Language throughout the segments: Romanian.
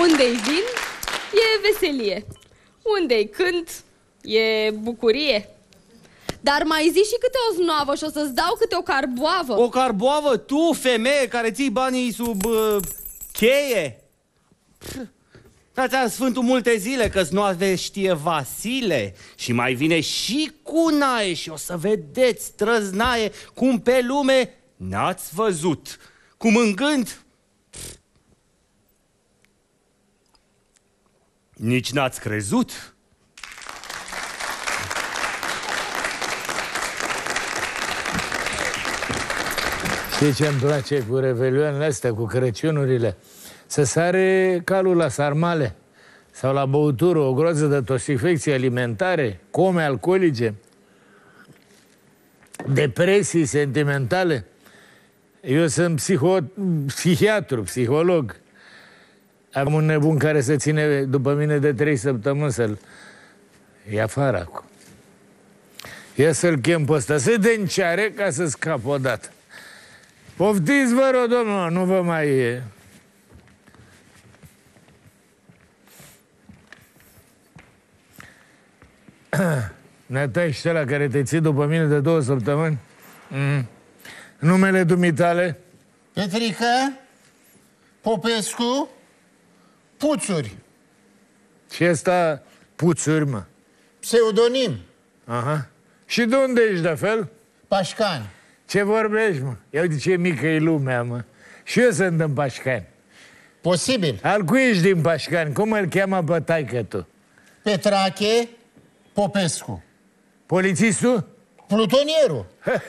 Unde-i vin, e veselie. Unde-i cânt, e bucurie. Dar mai zi și câte o znoavă și o să-ți dau câte o carboavă. O carboavă? Tu, femeie, care ții banii sub uh, cheie? Pff. Ați sfântul multe zile că znoave știe Vasile și mai vine și cu naie și o să vedeți, trăznaie, cum pe lume n-ați văzut. Cum în gând Nici n-ați crezut? Știi ce îmi place cu revelioanele astea, cu Crăciunurile? Să sare calul la sarmale sau la băutură, o groază de toxifecții alimentare, come alcoolice, depresii sentimentale. Eu sunt psiho... psihiatru, psiholog. Am un nebun care se ține după mine de trei săptămâni să-l... E afară acum. Ia să-l chem pe ăsta, să de înceare ca să scap odată. Poftiți, vă rog, domnul, nu vă mai... E. Nătăști la care te ții după mine de două săptămâni? Mm. Numele dumitale? Petrica Popescu Puțuri. Și asta puțuri, mă. Pseudonim. Aha. Și de unde ești de fel? Pașcani. Ce vorbești, mă? Ia uite ce mică e lumea, mă. Și eu sunt în Pașcani. Posibil. Al cui ești din Pașcani? Cum îl cheamă pe taică tu? Petrache Popescu. Polițistul? Plutonierul.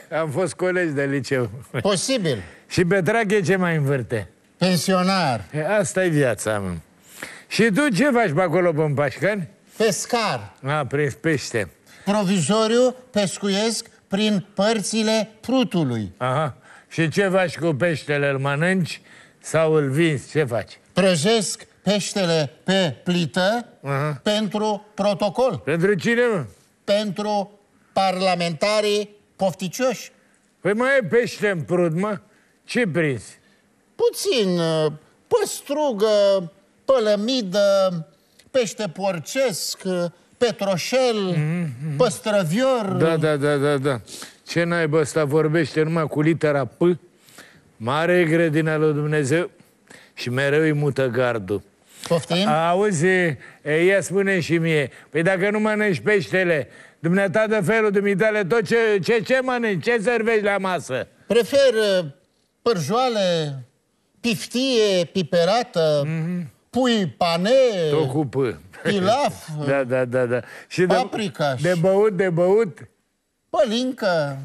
Ha, am fost colegi de liceu. Posibil. Și Petrache ce mai învârte? Pensionar. Asta e viața, mă. Și tu ce faci pe acolo, pe Pașcan? Pescar. A, prins pește. Provizoriu pescuiesc prin părțile prutului. Aha. Și ce faci cu peștele? Îl mănânci sau îl vinzi? Ce faci? Prăjesc peștele pe plită Aha. pentru protocol. Pentru cine, mă? Pentru parlamentarii pofticioși. Păi mai e pește în prut, mă? Ce prins? Puțin. Păstrugă, pălămidă, pește porcesc, petroșel, mm-hmm. păstrăvior. Da, da, da, da, da. Ce naibă asta vorbește numai cu litera P? Mare grădina lui Dumnezeu și mereu îi mută gardul. Poftim? Auzi, ea spune și mie, păi dacă nu mănânci peștele, dumneata de felul dumitale, tot ce, ce, ce mănânci, ce servești la masă? Prefer uh, pârjoale, piftie, piperată, mm-hmm pui, pane, Tot cu P. pilaf, da, da, da, da. Și paprika. de, de băut, de băut, pălincă,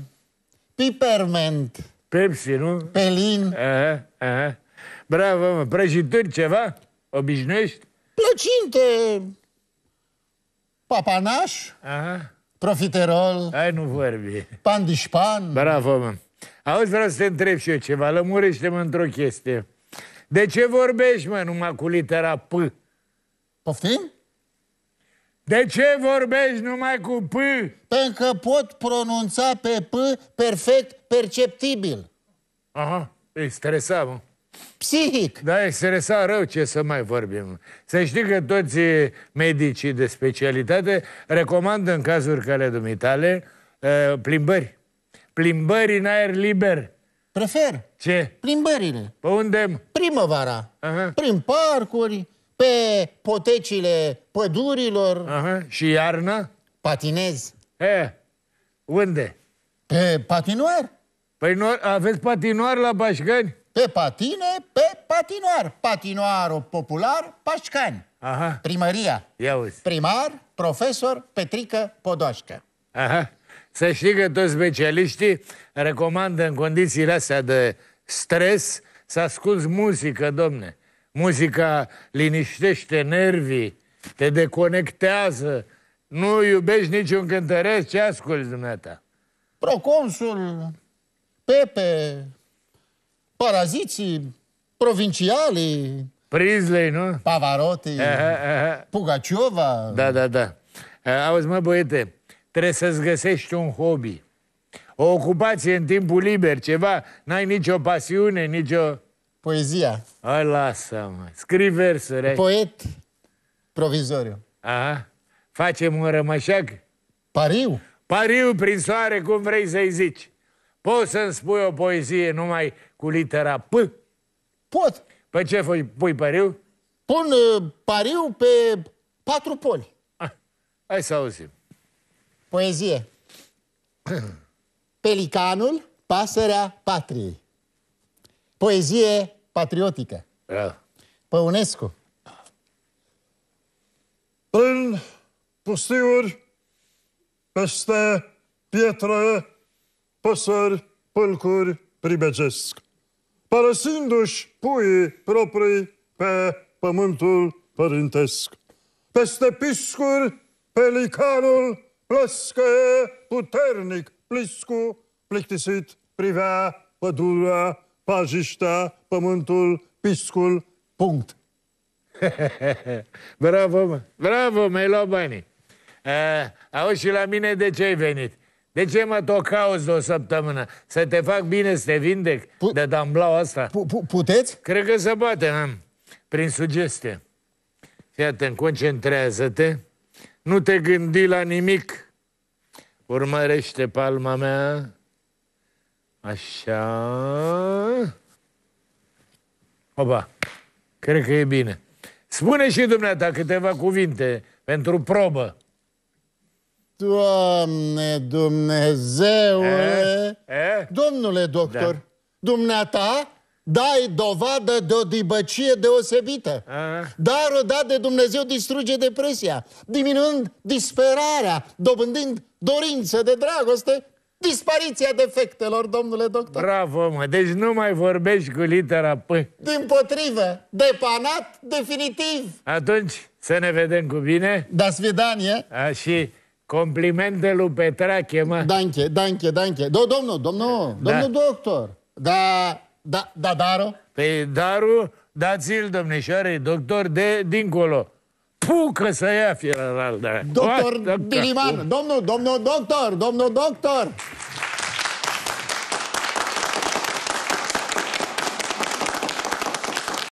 piperment, Pepsi, nu? pelin, Aha, aha. Bravo, mă. Prăjituri ceva? Obișnuiești? plăcinte, papanaș, Aha. profiterol, Hai, nu vorbi. pandișpan. Bravo, mă. Auzi, vreau să te întreb și eu ceva. Lămurește-mă într-o chestie. De ce vorbești, mă, numai cu litera P? Poftim? De ce vorbești numai cu P? Pentru că pot pronunța pe P perfect perceptibil. Aha, e stresat, mă. Psihic. Da, e stresat rău ce să mai vorbim. Să știi că toți eh, medicii de specialitate recomandă în cazuri care dumitale eh, plimbări. Plimbări în aer liber. Prefer. Ce? Plimbările. Pe unde? Primăvara. Aha. Prin parcuri, pe potecile pădurilor. Aha. Și iarna? Patinez. E, unde? Pe patinoar. Păi nu, aveți patinoar la Bașcani? Pe patine, pe patinoar. Patinoarul popular, Pașcani. Aha. Primăria. Ia uzi. Primar, profesor, Petrică Podoașcă. Aha. Să știi că toți specialiștii recomandă în condițiile astea de stres, să asculți muzică, domne. Muzica liniștește nervii, te deconectează, nu iubești niciun cântăresc, ce asculți dumneata? Proconsul, Pepe, Paraziții, Provincialii... Prizlei, nu? Pavarotti, aha, aha. Pugaciova... Da, da, da. Auzi, mă, băiete, trebuie să-ți găsești un hobby o ocupație în timpul liber, ceva, n-ai nicio pasiune, nicio... Poezia. Ai, lasă-mă. Scrii versuri. Ai. Poet provizoriu. Aha. Facem un rămășac? Pariu. Pariu prin soare, cum vrei să-i zici. Poți să-mi spui o poezie numai cu litera P? Pot. Pe ce pui, pui pariu? Pun uh, pariu pe patru poli. Ah. Hai să auzim. Poezie. Pelicanul, pasărea patriei. Poezie patriotică. Yeah. Da. Păunescu. Prin pustiuri, peste pietre, păsări, pâlcuri pribegesc, părăsindu-și puii proprii pe pământul părintesc. Peste piscuri, pelicanul plăscăie puternic Plescu plictisit privea pădurea, pajiștea, pământul, piscul, punct. bravo, mă. bravo, mi-ai luat banii. A, auzi și la mine de ce ai venit? De ce mă tot cauți de o săptămână? Să te fac bine să te vindec Pu de damblau asta? Pu pu puteți? Cred că se poate, am Prin sugestie. Fii atent, concentrează-te. Nu te gândi la nimic Urmărește palma mea. Așa. Opa, cred că e bine. Spune și dumneata câteva cuvinte pentru probă. Doamne Dumnezeule! E? Eh? E? Eh? Domnule doctor, da. dumneata dai dovadă de o dibăcie deosebită. dar o dat de Dumnezeu distruge depresia, diminuând disperarea, dobândind dorință de dragoste, dispariția defectelor, domnule doctor. Bravo, mă, deci nu mai vorbești cu litera P. Din potrivă, depanat, definitiv. Atunci, să ne vedem cu bine. Da, svidanie. A, și complimente lui Petrache, mă. danke, danke. danke. Do, domnul, domnul, da. domnul doctor. Da, da, da, Daru? Pe păi, Daru, dați-l, domnișoare, doctor de dincolo. Pucă să ia fierăral, da. Doctor Biliman, domnul, domnul doctor, domnul doctor!